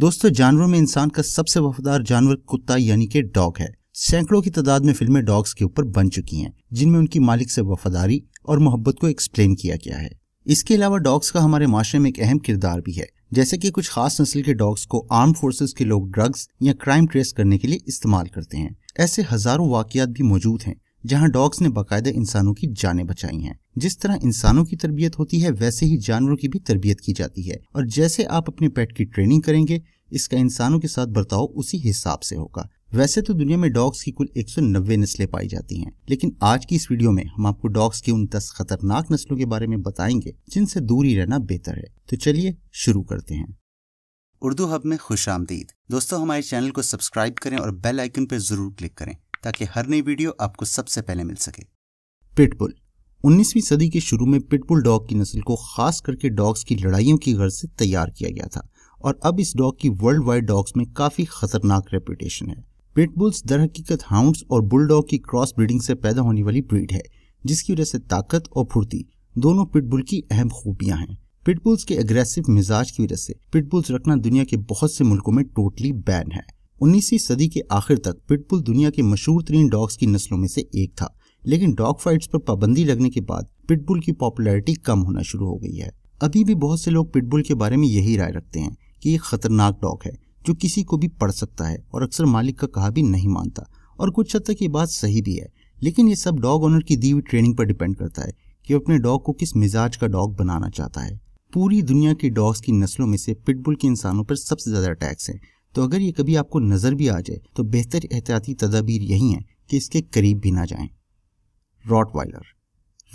दोस्तों जानवरों में इंसान का सबसे वफादार जानवर कुत्ता यानी कि डॉग है सैकड़ों की तादाद में फिल्में डॉग्स के ऊपर बन चुकी हैं जिनमें उनकी मालिक से वफादारी और मोहब्बत को एक्सप्लेन किया गया है इसके अलावा डॉग्स का हमारे माशरे में एक अहम किरदार भी है जैसे कि कुछ खास नस्ल के डॉग्स को आर्म फोर्सेस के लोग ड्रग्स या क्राइम ट्रेस करने के लिए इस्तेमाल करते हैं ऐसे हजारों वाकियात भी मौजूद हैं जहां डॉग्स ने बाकायदा इंसानों की जानें बचाई हैं जिस तरह इंसानों की तरबियत होती है वैसे ही जानवरों की भी तरबियत की जाती है और जैसे आप अपने पेट की ट्रेनिंग करेंगे इसका इंसानों के साथ बर्ताव उसी हिसाब से होगा वैसे तो दुनिया में डॉग्स की कुल 190 नस्लें पाई जाती हैं, लेकिन आज की इस वीडियो में हम आपको डॉग्स की उन 10 खतरनाक नस्लों के बारे में बताएंगे जिनसे दूर ही रहना बेहतर है तो चलिए शुरू करते हैं उर्दू हब में खुश आमदीद दोस्तों हमारे चैनल को सब्सक्राइब करें और बेल आइकन पर जरूर क्लिक करें ताकि हर नई वीडियो आपको सबसे पहले मिल सके पिटबुल 19वीं सदी के शुरू में पिटबुल डॉग की नस्ल को खास करके डॉग्स की लड़ाइयों की गर्ज से तैयार किया गया था और अब इस डॉग की वर्ल्ड वाइड डॉग्स में काफी खतरनाक रेपुटेशन है पिटबुल्स दर हकीकत हाउंड्स और बुलडॉग की क्रॉस ब्रीडिंग से पैदा होने वाली ब्रीड है जिसकी वजह से ताकत और फुर्ती दोनों पिटबुल की अहम खूबियां हैं पिटबुल्स के एग्रेसिव मिजाज की वजह से पिटबुल्स रखना दुनिया के बहुत से मुल्कों में टोटली बैन है 19वीं सदी के आखिर तक पिटबुल दुनिया के मशहूर तरीन डॉग्स की नस्लों में से एक था लेकिन डॉग फाइट्स पर पाबंदी लगने के बाद पिटबुल की पॉपुलैरिटी कम होना शुरू हो गई है अभी भी बहुत से लोग पिटबुल के बारे में यही राय रखते हैं कि ये खतरनाक डॉग है जो किसी को भी पड़ सकता है और अक्सर मालिक का कहा भी नहीं मानता और कुछ हद तक ये बात सही भी है लेकिन ये सब डॉग ओनर की दी हुई ट्रेनिंग पर डिपेंड करता है कि वो अपने डॉग को किस मिजाज का डॉग बनाना चाहता है पूरी दुनिया के डॉग्स की नस्लों में से पिटबुल के इंसानों पर सबसे ज़्यादा अटैक्स हैं तो अगर ये कभी आपको नज़र भी आ जाए तो बेहतर एहतियाती तदाबीर यही हैं कि इसके करीब भी ना जाएं। रॉट वाइलर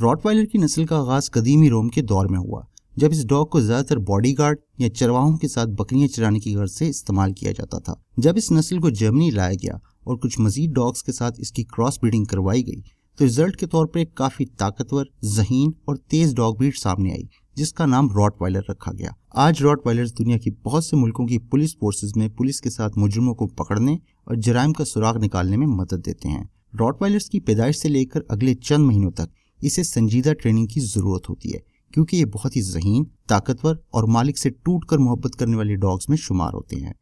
रॉट वाइलर की नस्ल का आगाज़ कदीमी रोम के दौर में हुआ जब इस डॉग को ज़्यादातर बॉडीगार्ड या चरवाहों के साथ बकरियां चराने की गर्ज से इस्तेमाल किया जाता था जब इस नस्ल को जर्मनी लाया गया और कुछ मजीद डॉग्स के साथ इसकी क्रॉस ब्रीडिंग करवाई गई तो रिजल्ट के तौर पर एक काफ़ी ताकतवर जहीन और तेज़ डॉग ब्रीड सामने आई जिसका नाम रॉट वायलर रखा गया आज रॉट वायलर दुनिया की बहुत से मुल्कों की पुलिस फोर्सेज में पुलिस के साथ मुजुर्मों को पकड़ने और जराइम का सुराग निकालने में मदद देते हैं रॉट वायलर की पैदाइश से लेकर अगले चंद महीनों तक इसे संजीदा ट्रेनिंग की जरूरत होती है क्योंकि ये बहुत ही जहीन ताकतवर और मालिक से टूट कर मोहब्बत करने वाले डॉग्स में शुमार होते हैं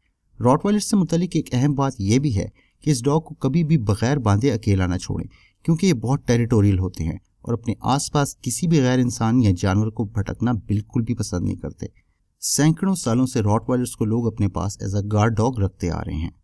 रॉट वायलर से मुतलिक एक अहम बात यह भी है कि इस डॉग को कभी भी बगैर बांधे अकेला ना छोड़ें क्योंकि ये बहुत टेरिटोरियल होते हैं और अपने आसपास किसी भी गैर इंसान या जानवर को भटकना बिल्कुल भी पसंद नहीं करते सैकड़ों सालों से रॉट को लोग अपने पास एज अ गार्ड डॉग रखते आ रहे हैं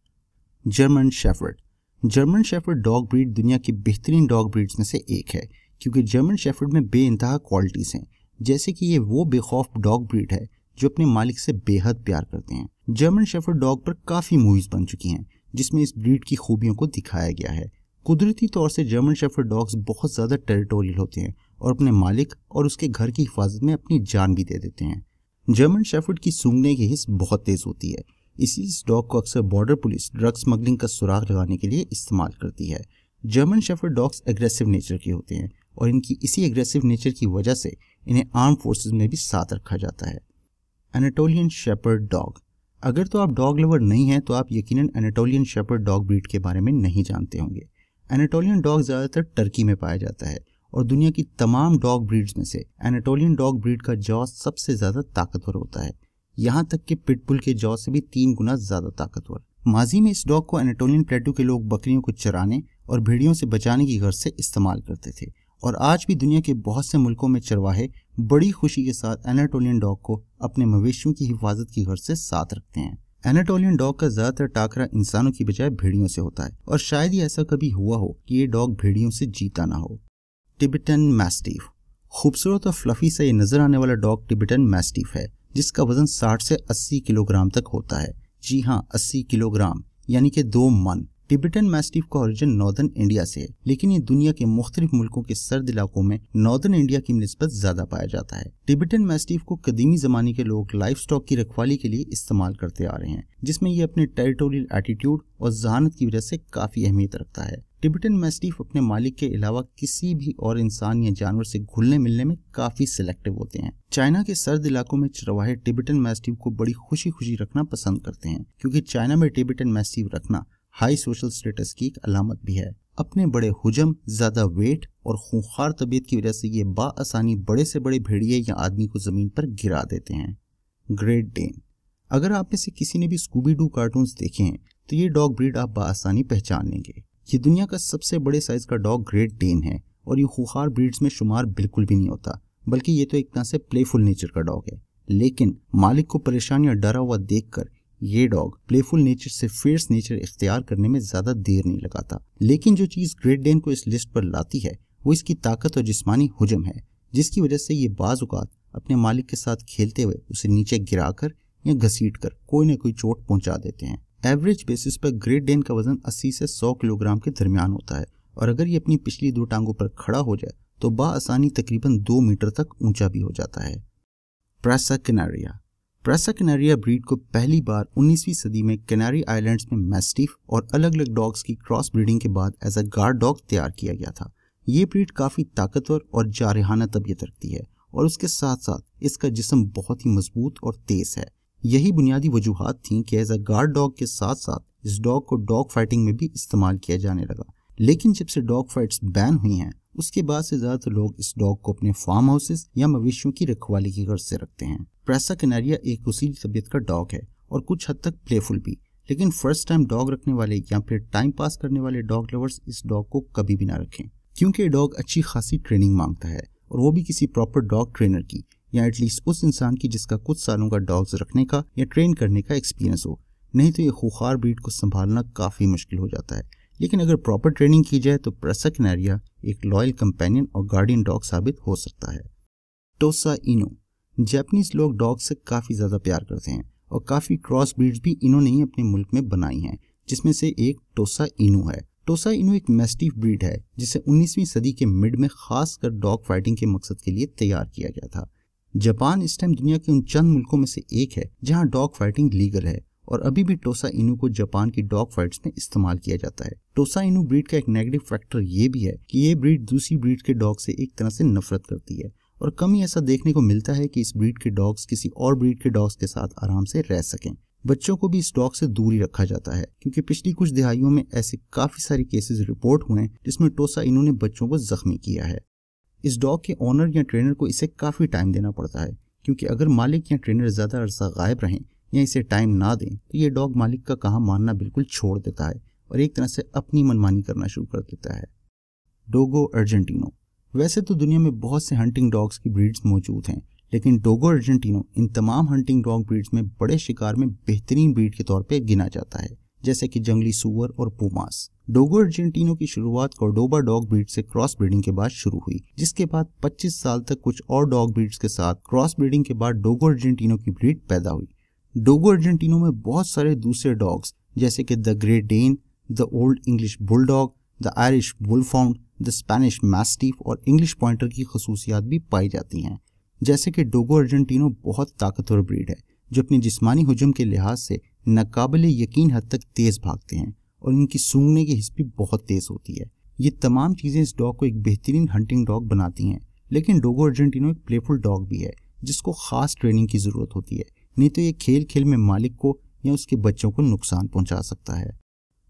German shepherd German shepherd dog breed दुनिया की बेहतरीन डॉग ब्रीड में से एक है क्योंकि जर्मन शेफर्ड में बे क्वालिटीज़ हैं जैसे कि ये वो बेखौफ डॉग ब्रीड है जो अपने मालिक से बेहद प्यार करते हैं जर्मन शेफर्ड डॉग पर काफ़ी मूवीज़ बन चुकी हैं जिसमें इस ब्रीड की खूबियों को दिखाया गया है कुदरती तौर से जर्मन शेफर्ड डॉग्स बहुत ज़्यादा टेरिटोरियल होते हैं और अपने मालिक और उसके घर की हिफाजत में अपनी जान भी दे देते हैं जर्मन शेफर्ड की सूंघने की हिस्स बहुत तेज़ होती है इसी इस डॉग को अक्सर बॉर्डर पुलिस ड्रग स्मगलिंग का सुराग लगाने के लिए इस्तेमाल करती है German shepherd dogs aggressive nature के होते हैं और इनकी इसी एग्रेसिव नेचर की वजह से इन्हें आर्म फोर्स में भी साथ रखा जाता है एनाटोलियन शेपर्ड डॉग अगर तो आप डॉग लवर नहीं हैं तो आप यकीनन एनाटोलियन शेपर्ड डॉग ब्रीड के बारे में नहीं जानते होंगे एनाटोलियन डॉग ज़्यादातर टर्की में पाया जाता है और दुनिया की तमाम डॉग ब्रीड्स में से एनाटोलियन डॉग ब्रीड का जॉ सबसे ज़्यादा ताकतवर होता है यहाँ तक कि पिटबुल के जॉ से भी तीन गुना ज़्यादा ताकतवर माजी में इस डॉग को एनाटोलियन प्लेटू के लोग बकरियों को चराने और भेड़ियों से बचाने की गर्ज से इस्तेमाल करते थे और आज भी दुनिया के बहुत से मुल्कों में चरवाहे बड़ी खुशी के साथ एनाटोलियन डॉग को अपने मवेशियों की हिफाजत की गर्ज से साथ रखते हैं एनाटोलियन डॉग का ज्यादातर टाकरा इंसानों की बजाय भेड़ियों से होता है और शायद ही ऐसा कभी हुआ हो कि ये डॉग भेड़ियों से जीता ना हो टिबिटन मैस्टिव खूबसूरत और फ्लफी सा ये नजर आने वाला डॉग टिबिटन मैस्टिव है जिसका वजन 60 से 80 किलोग्राम तक होता है जी हाँ 80 किलोग्राम यानी कि दो मन टिबेटन मैस्टिफ का ओरिजिन नॉर्दर्न इंडिया से है लेकिन ये दुनिया के मुख्तलिफ मुल्कों के सर्द इलाकों में नॉर्दर्न इंडिया की नस्बत ज्यादा पाया जाता है टिबेटन मैस्टिफ को कदीमी जमाने के लोग लाइफ स्टॉक की रखवाली के लिए इस्तेमाल करते आ रहे हैं जिसमें ये अपने टेरिटोरियल एटीट्यूड और जहानत की वजह से काफी अहमियत रखता है टिबेटन मैस्टिफ अपने मालिक के अलावा किसी भी और इंसान या जानवर से घुलने मिलने में काफी सिलेक्टिव होते हैं चाइना के सर्द इलाकों में चरवाहे टिबेटन मैस्टिफ को बड़ी खुशी खुशी रखना पसंद करते हैं क्योंकि चाइना में टिबेटन मैस्टिफ रखना हाई सोशल स्टेटस की एक अलामत भी है अपने बड़े हुजम ज़्यादा वेट और खूंखार तबीयत की वजह से ये बासानी बड़े से बड़े भेड़िए या आदमी को ज़मीन पर गिरा देते हैं ग्रेट डेन अगर आप में से किसी ने भी स्कूबी डू कार्टून देखे हैं तो ये डॉग ब्रीड आप बासानी पहचान लेंगे ये दुनिया का सबसे बड़े साइज का डॉग ग्रेट डेन है और ये खुखार ब्रीड्स में शुमार बिल्कुल भी नहीं होता बल्कि ये तो एक तरह से प्लेफुल नेचर का डॉग है लेकिन मालिक को परेशान या डरा हुआ देखकर ये डॉग प्लेफुल नेचर से फेयर्स नेचर इख्तियार करने में ज़्यादा देर नहीं लगाता लेकिन जो चीज़ ग्रेट डेन को इस लिस्ट पर लाती है वो इसकी ताकत और जिस्मानी हजम है जिसकी वजह से ये बाज़ात अपने मालिक के साथ खेलते हुए उसे नीचे गिरा कर या घसीट कर कोई ना कोई चोट पहुंचा देते हैं एवरेज बेसिस पर ग्रेट डेन का वजन 80 से 100 किलोग्राम के दरमियान होता है और अगर ये अपनी पिछली दो टांगों पर खड़ा हो जाए तो बासानी तकरीबन दो मीटर तक ऊंचा भी हो जाता है प्रासा किनारिया प्रेसा कैनारिया ब्रीड को पहली बार 19वीं सदी में कैनारी आइलैंड्स में मैस्टिफ और अलग अलग डॉग्स की क्रॉस ब्रीडिंग के बाद एज अ गार्ड डॉग तैयार किया गया था ये ब्रीड काफ़ी ताकतवर और जारहाना तबीयत रखती है और उसके साथ साथ इसका जिसम बहुत ही मजबूत और तेज़ है यही बुनियादी वजूहत थी कि एज अ गार्ड डॉग के साथ साथ इस डॉग को डॉग फाइटिंग में भी इस्तेमाल किया जाने लगा लेकिन जब से डॉग फाइट्स बैन हुई हैं उसके बाद से ज़्यादातर लोग इस डॉग को अपने फार्म हाउसेस या मवेशियों की रखवाली की गर्ज से रखते हैं प्रेसा कैनारिया एक उसी तबीयत का डॉग है और कुछ हद तक प्लेफुल भी लेकिन फर्स्ट टाइम डॉग रखने वाले या फिर टाइम पास करने वाले डॉग लवर्स इस डॉग को कभी भी ना रखें क्योंकि ये डॉग अच्छी खासी ट्रेनिंग मांगता है और वो भी किसी प्रॉपर डॉग ट्रेनर की या एटलीस्ट उस इंसान की जिसका कुछ सालों का डॉग्स रखने का या ट्रेन करने का एक्सपीरियंस हो नहीं तो ये खुखार ब्रीड को संभालना काफ़ी मुश्किल हो जाता है लेकिन अगर प्रॉपर ट्रेनिंग की जाए तो प्रेसा कैनारिया एक लॉयल कंपेनियन और गार्डियन डॉग साबित हो सकता है टोसा इनो जैपनीज लोग डॉग से काफ़ी ज़्यादा प्यार करते हैं और काफ़ी क्रॉस ब्रीड्स भी इन्होंने ही अपने मुल्क में बनाई हैं जिसमें से एक टोसा इनू है टोसा इनू एक मेस्टिफ ब्रीड है जिसे 19वीं सदी के मिड में खासकर डॉग फाइटिंग के मकसद के लिए तैयार किया गया था जापान इस टाइम दुनिया के उन चंद मुल्कों में से एक है जहां डॉग फाइटिंग लीगल है और अभी भी टोसा इनू को जापान की डॉग फाइट्स में इस्तेमाल किया जाता है टोसा इनू ब्रीड का एक नेगेटिव फैक्टर ये भी है कि ये ब्रीड दूसरी ब्रीड के डॉग से एक तरह से नफरत करती है और कम ही ऐसा देखने को मिलता है कि इस ब्रीड के डॉग्स किसी और ब्रीड के डॉग्स के साथ आराम से रह सकें बच्चों को भी इस डॉग से दूरी रखा जाता है क्योंकि पिछली कुछ दिहाइयों में ऐसे काफी सारे केसेस रिपोर्ट हुए हैं जिसमें टोसा इन्होंने बच्चों को जख्मी किया है इस डॉग के ऑनर या ट्रेनर को इसे काफी टाइम देना पड़ता है क्योंकि अगर मालिक या ट्रेनर ज्यादा अरसा गायब रहें या इसे टाइम ना दें तो ये डॉग मालिक का कहा मानना बिल्कुल छोड़ देता है और एक तरह से अपनी मनमानी करना शुरू कर देता है डोगो अर्जेंटिनो वैसे तो दुनिया में बहुत से हंटिंग डॉग्स की ब्रीड्स मौजूद हैं लेकिन डोगो अर्जेंटिनो इन तमाम हंटिंग डॉग ब्रीड्स में बड़े शिकार में बेहतरीन ब्रीड के तौर पर गिना जाता है जैसे कि जंगली सुअर और पुमास डोगो अर्जेंटिनो की शुरुआत कोर्डोबा डॉग ब्रीड से क्रॉस ब्रीडिंग के बाद शुरू हुई जिसके बाद 25 साल तक कुछ और डॉग ब्रीड्स के साथ क्रॉस ब्रीडिंग के बाद डोगो अर्जेंटिनो की ब्रीड पैदा हुई डोगो अर्जेंटिनो में बहुत सारे दूसरे डॉग्स जैसे कि the Great Dane the Old English bulldog the Irish bullhound the Spanish mastiff और इंग्लिश पॉइंटर की खसूसियात भी पाई जाती हैं जैसे कि डोगो अर्जेंटिनो बहुत ताकतवर ब्रीड है जो अपनी जिस्मानी हजम के लिहाज से नाकबिल यकीन हद तक तेज़ भागते हैं और इनकी सूंघने की हिस्स भी बहुत तेज़ होती है ये तमाम चीज़ें इस डॉग को एक बेहतरीन हंटिंग डॉग बनाती हैं लेकिन डोगो अर्जेंटिनो एक प्लेफुल डॉग भी है जिसको ख़ास ट्रेनिंग की ज़रूरत होती है नहीं तो ये खेल खेल में मालिक को या उसके बच्चों को नुकसान पहुंचा सकता है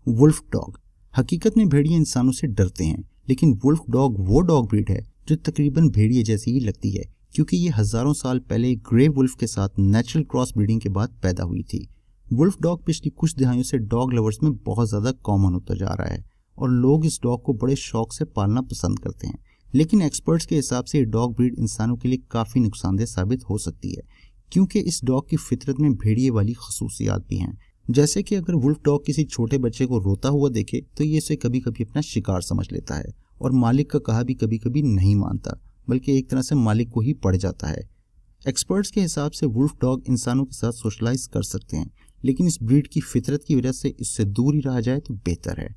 वुल्फ डॉग हकीकत में भेड़िया इंसानों से डरते हैं लेकिन वुल्फ डॉग वो डॉग ब्रीड है जो तकरीबन भेड़िए जैसी ही लगती है क्योंकि ये हज़ारों साल पहले ग्रे वुल्फ के साथ नेचुरल क्रॉस ब्रीडिंग के बाद पैदा हुई थी वुल्फ डॉग पिछली कुछ दिहाइयों से डॉग लवर्स में बहुत ज़्यादा कॉमन होता जा रहा है और लोग इस डॉग को बड़े शौक से पालना पसंद करते हैं लेकिन एक्सपर्ट्स के हिसाब से ये डॉग ब्रीड इंसानों के लिए काफ़ी नुकसानदेह साबित हो सकती है क्योंकि इस डॉग की फितरत में भेड़िए वाली खसूसियात भी हैं जैसे कि अगर वुल्फ डॉग किसी छोटे बच्चे को रोता हुआ देखे तो ये इसे कभी कभी अपना शिकार समझ लेता है और मालिक का कहा भी कभी कभी नहीं मानता बल्कि एक तरह से मालिक को ही पड़ जाता है एक्सपर्ट्स के हिसाब से वुल्फ डॉग इंसानों के साथ सोशलाइज कर सकते हैं लेकिन इस ब्रीड की फितरत की वजह से इससे दूर ही रहा जाए तो बेहतर है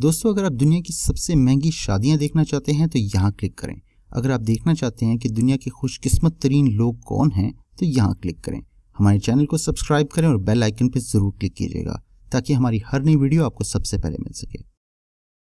दोस्तों अगर आप दुनिया की सबसे महंगी शादियां देखना चाहते हैं तो यहाँ क्लिक करें अगर आप देखना चाहते हैं कि दुनिया के खुशकिस्मत तरीन लोग कौन हैं तो यहाँ क्लिक करें हमारे चैनल को सब्सक्राइब करें और बेल आइकन पर ज़रूर क्लिक कीजिएगा ताकि हमारी हर नई वीडियो आपको सबसे पहले मिल सके